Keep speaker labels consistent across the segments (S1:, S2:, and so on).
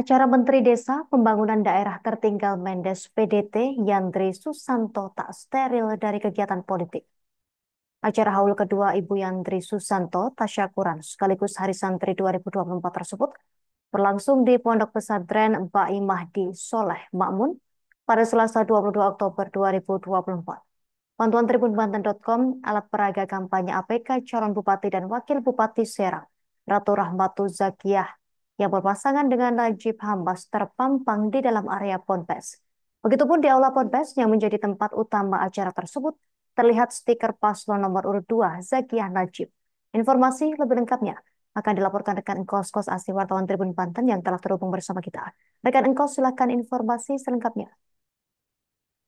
S1: Acara Menteri Desa Pembangunan Daerah Tertinggal Mendes PDT Yandri Susanto tak steril dari kegiatan politik. Acara haul kedua Ibu Yandri Susanto Tasyakuran sekaligus Hari Santri 2024 tersebut berlangsung di Pondok Pesantren Ba'i Mahdi Soleh Makmun pada Selasa 22 Oktober 2024. Bantuan Tribun Banten.com, alat peraga kampanye APK calon bupati dan wakil bupati Serang, Ratu Rahmatu Zakiah yang berpasangan dengan Najib Hambas terpampang di dalam area Ponpes. Begitupun di Aula Ponpes yang menjadi tempat utama acara tersebut, terlihat stiker paslon nomor urut 2 Zakiah Najib. Informasi lebih lengkapnya akan dilaporkan rekan Engkos Kos Asli Wartawan Tribun Banten yang telah terhubung bersama kita. Rekan Engkos silakan informasi selengkapnya.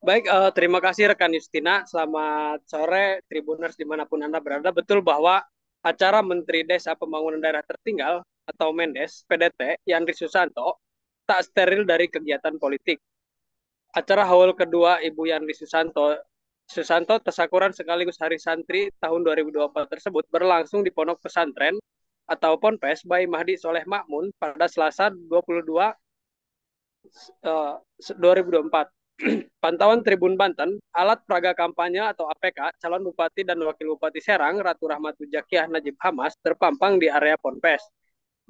S2: Baik, uh, terima kasih rekan Justina. Selamat sore Tribuners dimanapun Anda berada. Betul bahwa acara Menteri Desa Pembangunan Daerah Tertinggal atau Mendes PDT Yandri Susanto tak steril dari kegiatan politik. Acara haul kedua Ibu Yandri Susanto Susanto tersakuran sekaligus Hari Santri tahun 2024 tersebut berlangsung di Pondok Pesantren atau Ponpes by Mahdi Soleh Makmun pada Selasa 22 uh, 2024. Pantauan Tribun Banten, alat peraga kampanye atau APK, calon bupati dan wakil bupati Serang, Ratu Rahmat Ujakiah Najib Hamas, terpampang di area Ponpes.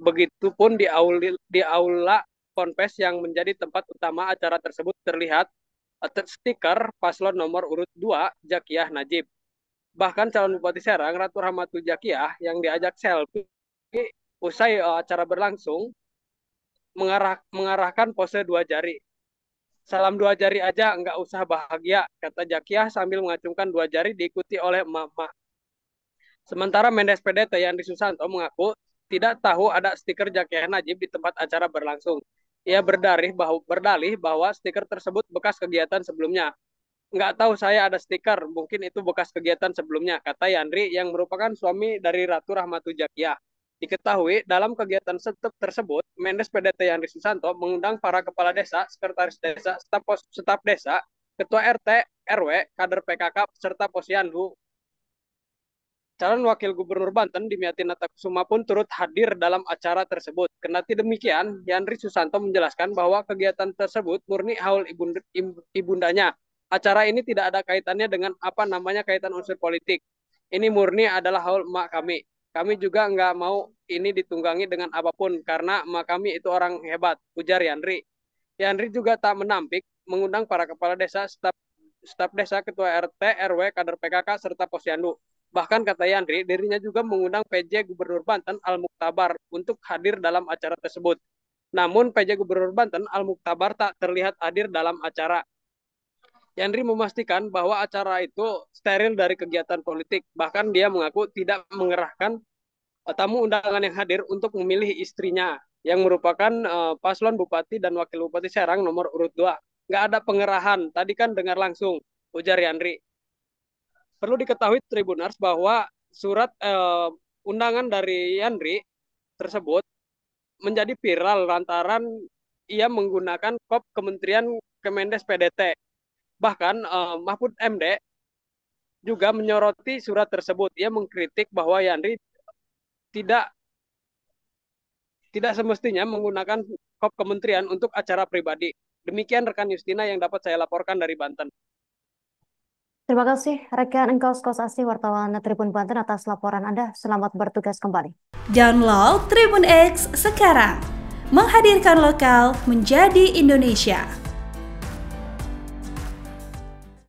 S2: Begitupun di aula, di aula ponpes yang menjadi tempat utama acara tersebut terlihat eh, stiker paslon nomor urut 2 Jakiah Najib. Bahkan calon Bupati Serang Ratu Rahmatu Jakiah yang diajak selfie usai eh, acara berlangsung mengarah, mengarahkan pose dua jari. Salam dua jari aja, nggak usah bahagia, kata Jakiah sambil mengacungkan dua jari diikuti oleh emak-emak. Sementara Mendes PDT Yandri Susanto mengaku tidak tahu ada stiker Zakia Najib di tempat acara berlangsung. Ia berdalih bahwa, berdalih bahwa stiker tersebut bekas kegiatan sebelumnya. Nggak tahu saya ada stiker, mungkin itu bekas kegiatan sebelumnya, kata Yandri yang merupakan suami dari Ratu Rahmatu Jakiah. Diketahui, dalam kegiatan setep tersebut, Mendes PDT Yandri Susanto mengundang para kepala desa, sekretaris desa, staf, staf desa, ketua RT, RW, kader PKK, serta posyandu Calon Wakil Gubernur Banten Dimyati Natakusuma pun turut hadir dalam acara tersebut. Kenati demikian, Yandri Susanto menjelaskan bahwa kegiatan tersebut murni haul ibund ibundanya. Acara ini tidak ada kaitannya dengan apa namanya kaitan unsur politik. Ini murni adalah haul emak kami. Kami juga nggak mau ini ditunggangi dengan apapun karena emak kami itu orang hebat, ujar Yandri. Yandri juga tak menampik mengundang para kepala desa, staf, staf desa, ketua RT, RW, kader PKK, serta posyandu Bahkan kata Yandri dirinya juga mengundang PJ Gubernur Banten Al Muktabar untuk hadir dalam acara tersebut. Namun PJ Gubernur Banten Al Muktabar tak terlihat hadir dalam acara. Yandri memastikan bahwa acara itu steril dari kegiatan politik. Bahkan dia mengaku tidak mengerahkan eh, tamu undangan yang hadir untuk memilih istrinya yang merupakan uh, paslon bupati dan wakil bupati Serang nomor urut 2. Nggak ada pengerahan. Tadi kan dengar langsung ujar Yandri perlu diketahui Tribunars bahwa surat uh, undangan dari Yandri tersebut menjadi viral lantaran ia menggunakan kop Kementerian Kemendes PDT. Bahkan uh, Mahfud MD juga menyoroti surat tersebut. Ia mengkritik bahwa Yandri tidak tidak semestinya menggunakan kop kementerian untuk acara pribadi. Demikian rekan Justina yang dapat saya laporkan dari Banten.
S1: Terima kasih rekan engkau Skos Asih wartawan Tribun Banten atas laporan Anda. Selamat bertugas kembali. Download Tribun X sekarang. Menghadirkan lokal menjadi Indonesia.